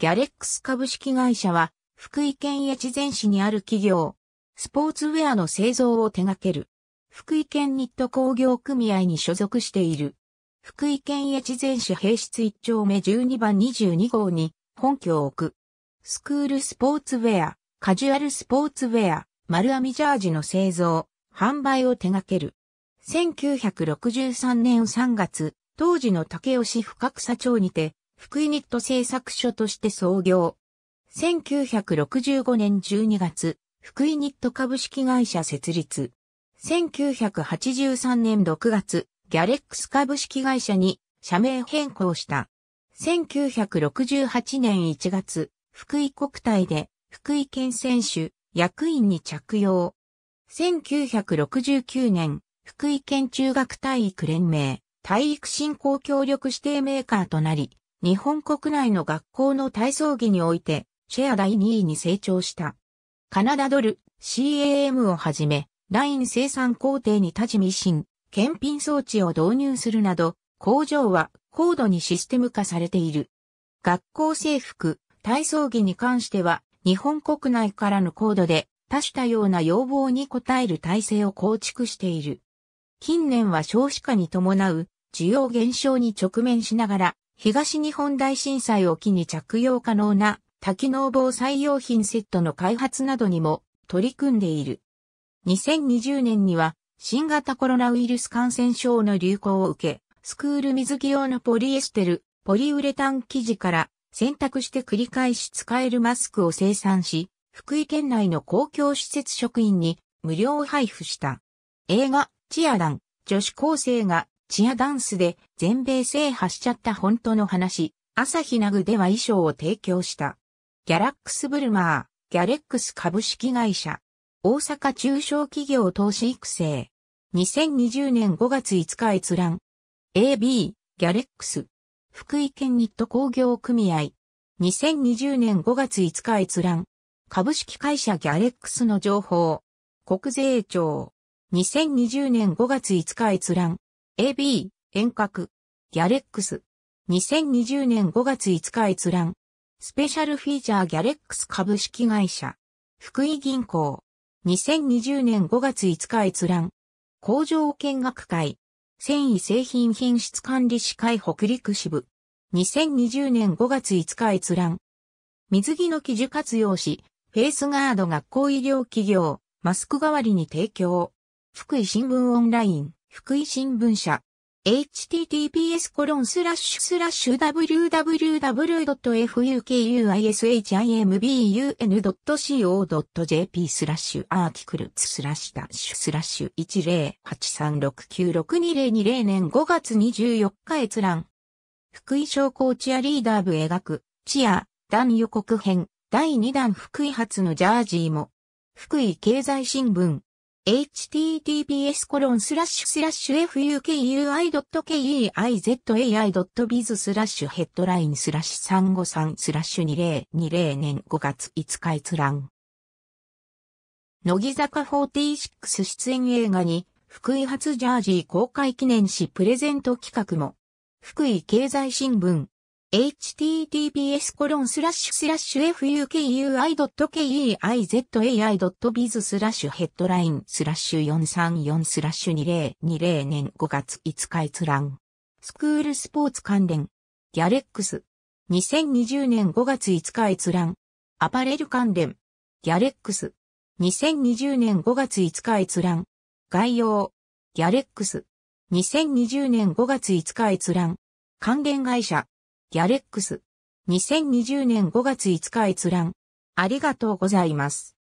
ギャレックス株式会社は、福井県越前市にある企業、スポーツウェアの製造を手掛ける、福井県ニット工業組合に所属している、福井県越前市平室1丁目12番22号に本拠を置く、スクールスポーツウェア、カジュアルスポーツウェア、丸編みジャージの製造、販売を手掛ける。1963年3月、当時の竹吉深草町にて、福井ニット製作所として創業。1965年12月、福井ニット株式会社設立。1983年6月、ギャレックス株式会社に社名変更した。1968年1月、福井国体で福井県選手、役員に着用。1969年、福井県中学体育連盟、体育振興協力指定メーカーとなり、日本国内の学校の体操着において、シェア第2位に成長した。カナダドル、CAM をはじめ、ライン生産工程に立ちミシン、検品装置を導入するなど、工場は高度にシステム化されている。学校制服、体操着に関しては、日本国内からの高度で、多種多様な要望に応える体制を構築している。近年は少子化に伴う需要減少に直面しながら、東日本大震災を機に着用可能な多機能防災用品セットの開発などにも取り組んでいる。2020年には新型コロナウイルス感染症の流行を受け、スクール水着用のポリエステル、ポリウレタン生地から選択して繰り返し使えるマスクを生産し、福井県内の公共施設職員に無料配布した。映画、チアダン、女子高生がチアダンスで全米制覇しちゃった本当の話、朝日ナグでは衣装を提供した。ギャラックスブルマー、ギャレックス株式会社、大阪中小企業投資育成、2020年5月5日閲覧、AB、ギャレックス、福井県ニット工業組合、2020年5月5日閲覧、株式会社ギャレックスの情報、国税庁、2020年5月5日閲覧、AB、遠隔、ギャレックス。2020年5月5日閲覧。スペシャルフィーチャーギャレックス株式会社。福井銀行。2020年5月5日閲覧。工場見学会。繊維製品品質管理士会北陸支部。2020年5月5日閲覧。水着の記事活用し、フェイスガード学校医療企業、マスク代わりに提供。福井新聞オンライン。福井新聞社。https コロンスラッシュスラッシュ www.fukuishimbun.co.jp スラッシュアーキクルツスラッシュスラッシュ10836962020年5月24日閲覧。福井商工チアリーダー部描く、チア、弾予告編、第2弾福井発のジャージーも。福井経済新聞。https コロンスラッシュスラッシュ fukui.keizai.biz スラッシュヘッドラインスラッシュ353スラッシュ2020年5月5日閲覧。乃木坂46出演映画に福井初ジャージー公開記念誌プレゼント企画も福井経済新聞 https コロンスラッシュスラッシュ f u k u i k e i z a i b i z スラッシュヘッドラインスラッシュ434スラッシュ2020年5月5日閲覧。スクールスポーツ関連。ギャレックス。2020年5月5日閲覧。アパレル関連。ギャレックス。2020年5月5日閲覧。概要。ギャレックス。2020年5月5日閲覧。関連会社。ギャレックス。2020年5月5日閲覧。ありがとうございます。